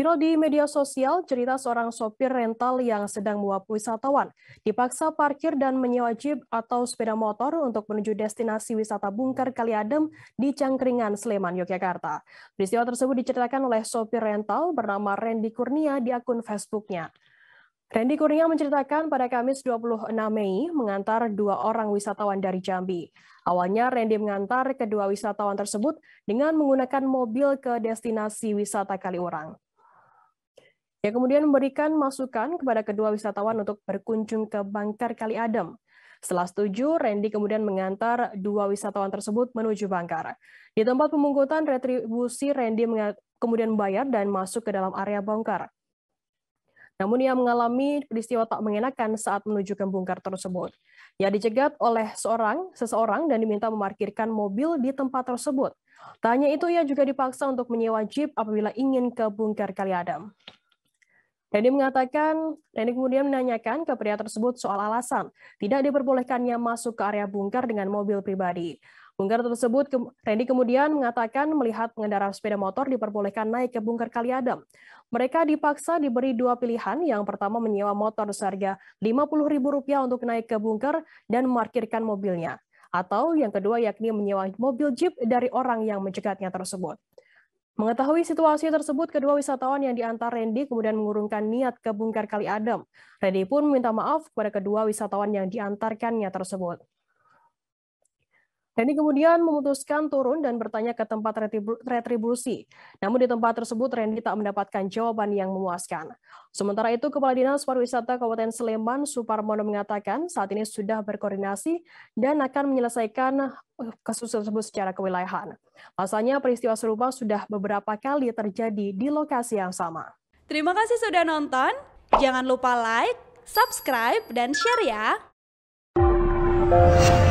Viral di media sosial, cerita seorang sopir rental yang sedang mewap wisatawan. Dipaksa parkir dan menyewa jeep atau sepeda motor untuk menuju destinasi wisata Bungkar Kaliadem di Cangkringan, Sleman, Yogyakarta. Peristiwa tersebut diceritakan oleh sopir rental bernama Randy Kurnia di akun Facebooknya. Randy Kurnia menceritakan pada Kamis 26 Mei mengantar dua orang wisatawan dari Jambi. Awalnya Randy mengantar kedua wisatawan tersebut dengan menggunakan mobil ke destinasi wisata Kaliurang. Ia kemudian memberikan masukan kepada kedua wisatawan untuk berkunjung ke Bangkar Kali Adem. Setelah setuju, Randy kemudian mengantar dua wisatawan tersebut menuju Bangkar. Di tempat pemungkutan retribusi, Randy kemudian membayar dan masuk ke dalam area bangkar. Namun ia mengalami peristiwa tak mengenakan saat menuju ke bongkar tersebut. Ia dicegat oleh seorang seseorang dan diminta memarkirkan mobil di tempat tersebut. Tanya itu, ia juga dipaksa untuk menyewa jeep apabila ingin ke bongkar Kali Adam. Randy mengatakan, Randy kemudian menanyakan ke pria tersebut soal alasan tidak diperbolehkannya masuk ke area bungkar dengan mobil pribadi. Bungkar tersebut, Randy kemudian mengatakan melihat pengendara sepeda motor diperbolehkan naik ke bunker Kaliadem. Mereka dipaksa diberi dua pilihan, yang pertama menyewa motor seharga Rp50.000 untuk naik ke bungkar dan memarkirkan mobilnya. Atau yang kedua yakni menyewa mobil jeep dari orang yang mencegatnya tersebut. Mengetahui situasi tersebut, kedua wisatawan yang diantar Randy kemudian mengurungkan niat ke Bungkar Kali Adem. Randy pun meminta maaf kepada kedua wisatawan yang diantarkannya tersebut. Denny kemudian memutuskan turun dan bertanya ke tempat retribusi. Namun di tempat tersebut Randy tak mendapatkan jawaban yang memuaskan. Sementara itu Kepala Dinas Pariwisata Kabupaten Sleman Suparmono mengatakan saat ini sudah berkoordinasi dan akan menyelesaikan eh, kasus tersebut secara kewilayahan. Pasalnya peristiwa serupa sudah beberapa kali terjadi di lokasi yang sama. Terima kasih sudah nonton. Jangan lupa like, subscribe, dan share ya.